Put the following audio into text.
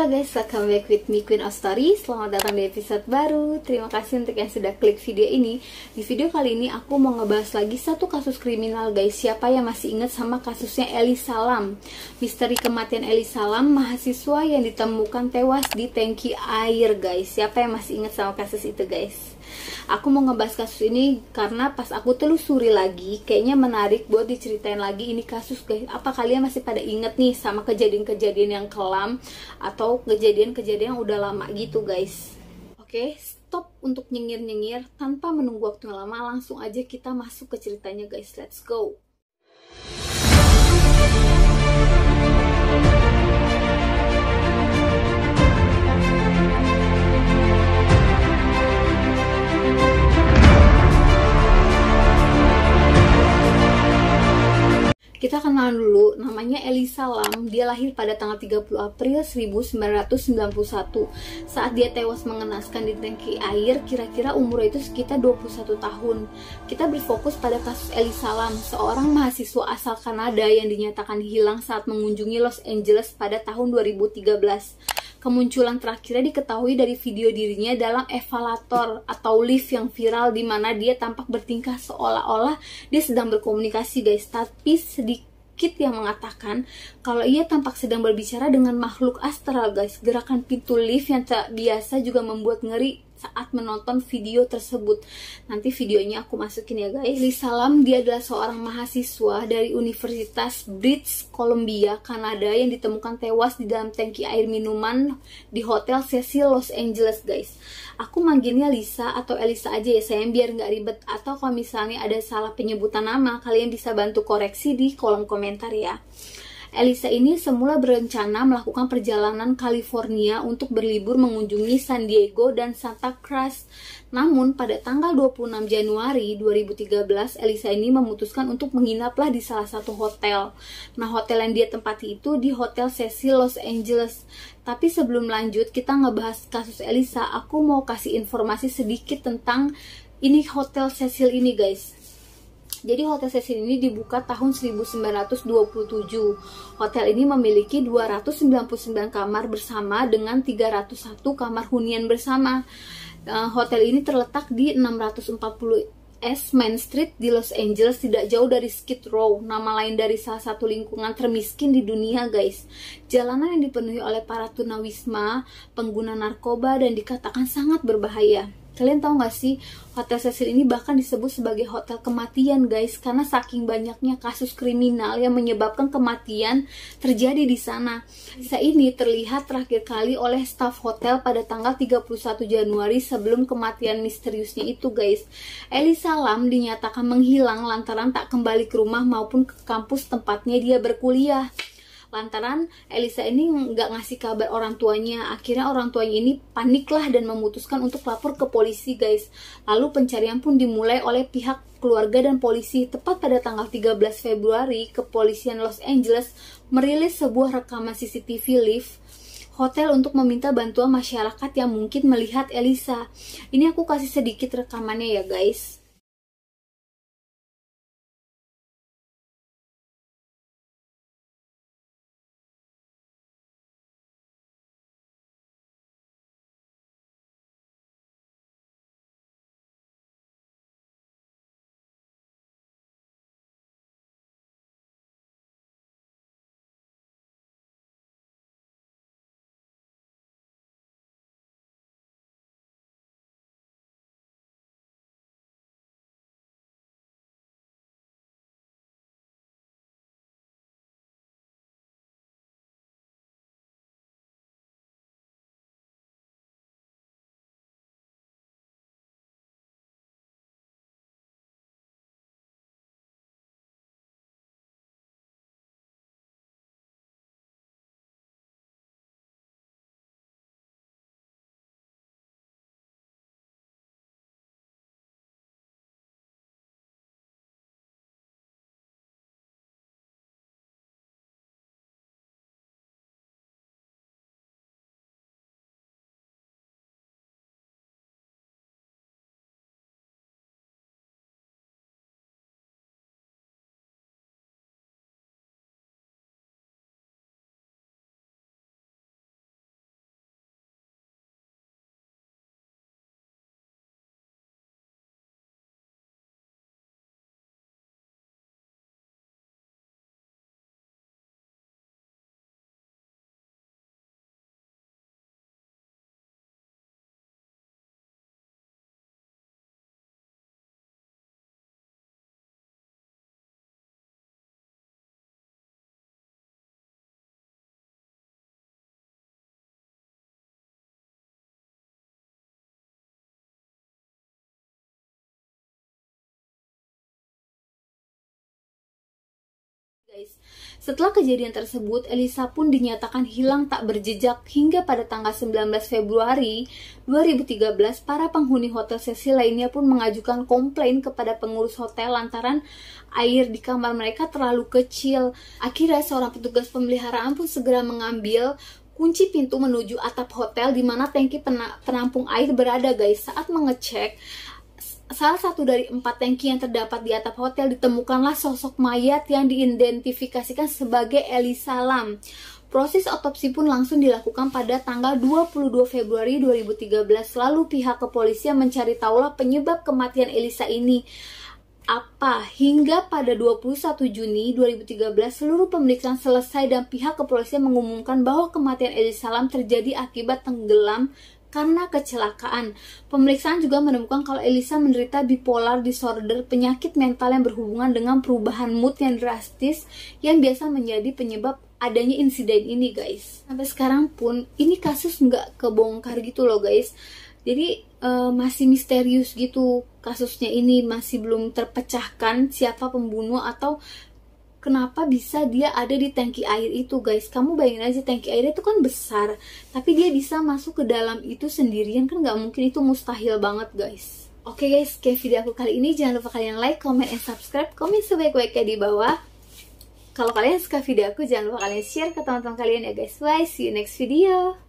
Halo guys, welcome back with me Queen of Story Selamat datang di episode baru Terima kasih untuk yang sudah klik video ini Di video kali ini aku mau ngebahas lagi satu kasus kriminal guys Siapa yang masih ingat sama kasusnya Eli Salam Misteri kematian Eli Salam Mahasiswa yang ditemukan tewas di tangki air guys Siapa yang masih ingat sama kasus itu guys Aku mau ngebahas kasus ini karena pas aku telusuri lagi, kayaknya menarik buat diceritain lagi ini kasus guys. Apa kalian masih pada inget nih sama kejadian-kejadian yang kelam atau kejadian-kejadian yang udah lama gitu guys? Oke, okay, stop untuk nyengir-nyengir tanpa menunggu waktu lama, langsung aja kita masuk ke ceritanya guys. Let's go. Kita kenalan dulu, namanya Elisa Lam. Dia lahir pada tanggal 30 April 1991. Saat dia tewas mengenaskan di tangki air, kira-kira umurnya itu sekitar 21 tahun. Kita berfokus pada kasus Elisa Lam, seorang mahasiswa asal Kanada yang dinyatakan hilang saat mengunjungi Los Angeles pada tahun 2013. Kemunculan terakhirnya diketahui dari video dirinya dalam evalator atau lift yang viral di mana dia tampak bertingkah seolah-olah dia sedang berkomunikasi guys, tapi sedikit Kit yang mengatakan kalau ia tampak sedang berbicara dengan makhluk astral guys. Gerakan pintu lift yang tak biasa juga membuat ngeri saat menonton video tersebut. Nanti videonya aku masukin ya guys. Lisa Lam dia adalah seorang mahasiswa dari Universitas British Columbia, Kanada yang ditemukan tewas di dalam tangki air minuman di Hotel Cecil Los Angeles guys. Aku manggilnya Lisa atau Elisa aja ya sayang biar nggak ribet atau kalau misalnya ada salah penyebutan nama kalian bisa bantu koreksi di kolom komentar ya. Elisa ini semula berencana melakukan perjalanan California untuk berlibur mengunjungi San Diego dan Santa Cruz. Namun, pada tanggal 26 Januari 2013, Elisa ini memutuskan untuk menginaplah di salah satu hotel. Nah, hotel yang dia tempati itu di Hotel Cecil Los Angeles. Tapi sebelum lanjut, kita ngebahas kasus Elisa, aku mau kasih informasi sedikit tentang ini Hotel Cecil ini, guys. Jadi Hotel Cecil ini dibuka tahun 1927. Hotel ini memiliki 299 kamar bersama dengan 301 kamar hunian bersama. Eh, hotel ini terletak di 640 S Main Street di Los Angeles tidak jauh dari Skid Row, nama lain dari salah satu lingkungan termiskin di dunia guys. Jalanan yang dipenuhi oleh para tunawisma, pengguna narkoba dan dikatakan sangat berbahaya. Kalian tahu gak sih, Hotel Cecil ini bahkan disebut sebagai hotel kematian guys, karena saking banyaknya kasus kriminal yang menyebabkan kematian terjadi di sana. Kisah ini terlihat terakhir kali oleh staf hotel pada tanggal 31 Januari sebelum kematian misteriusnya itu guys. Elisa Lam dinyatakan menghilang lantaran tak kembali ke rumah maupun ke kampus tempatnya dia berkuliah lantaran Elisa ini nggak ngasih kabar orang tuanya akhirnya orang tuanya ini paniklah dan memutuskan untuk lapor ke polisi guys lalu pencarian pun dimulai oleh pihak keluarga dan polisi tepat pada tanggal 13 Februari kepolisian Los Angeles merilis sebuah rekaman CCTV lift hotel untuk meminta bantuan masyarakat yang mungkin melihat Elisa ini aku kasih sedikit rekamannya ya guys Guys, setelah kejadian tersebut, Elisa pun dinyatakan hilang tak berjejak hingga pada tanggal 19 Februari 2013, para penghuni hotel sesi lainnya pun mengajukan komplain kepada pengurus hotel lantaran air di kamar mereka terlalu kecil. Akhirnya seorang petugas pemeliharaan pun segera mengambil kunci pintu menuju atap hotel di mana tangki penampung air berada guys. Saat mengecek, salah satu dari empat tangki yang terdapat di atap hotel ditemukanlah sosok mayat yang diidentifikasikan sebagai Elisa Lam. Proses otopsi pun langsung dilakukan pada tanggal 22 Februari 2013 lalu pihak kepolisian mencari tahulah penyebab kematian Elisa ini apa hingga pada 21 Juni 2013 seluruh pemeriksaan selesai dan pihak kepolisian mengumumkan bahwa kematian Elisa Lam terjadi akibat tenggelam karena kecelakaan. Pemeriksaan juga menemukan kalau Elisa menderita bipolar disorder, penyakit mental yang berhubungan dengan perubahan mood yang drastis yang biasa menjadi penyebab adanya insiden ini guys. Sampai sekarang pun ini kasus nggak kebongkar gitu loh guys. Jadi uh, masih misterius gitu kasusnya ini masih belum terpecahkan siapa pembunuh atau kenapa bisa dia ada di tangki air itu guys kamu bayangin aja tangki air itu kan besar tapi dia bisa masuk ke dalam itu sendirian kan nggak mungkin itu mustahil banget guys oke okay guys kayak video aku kali ini jangan lupa kalian like comment and subscribe komen sebaik-baiknya di bawah kalau kalian suka video aku jangan lupa kalian share ke teman-teman kalian ya guys bye see you next video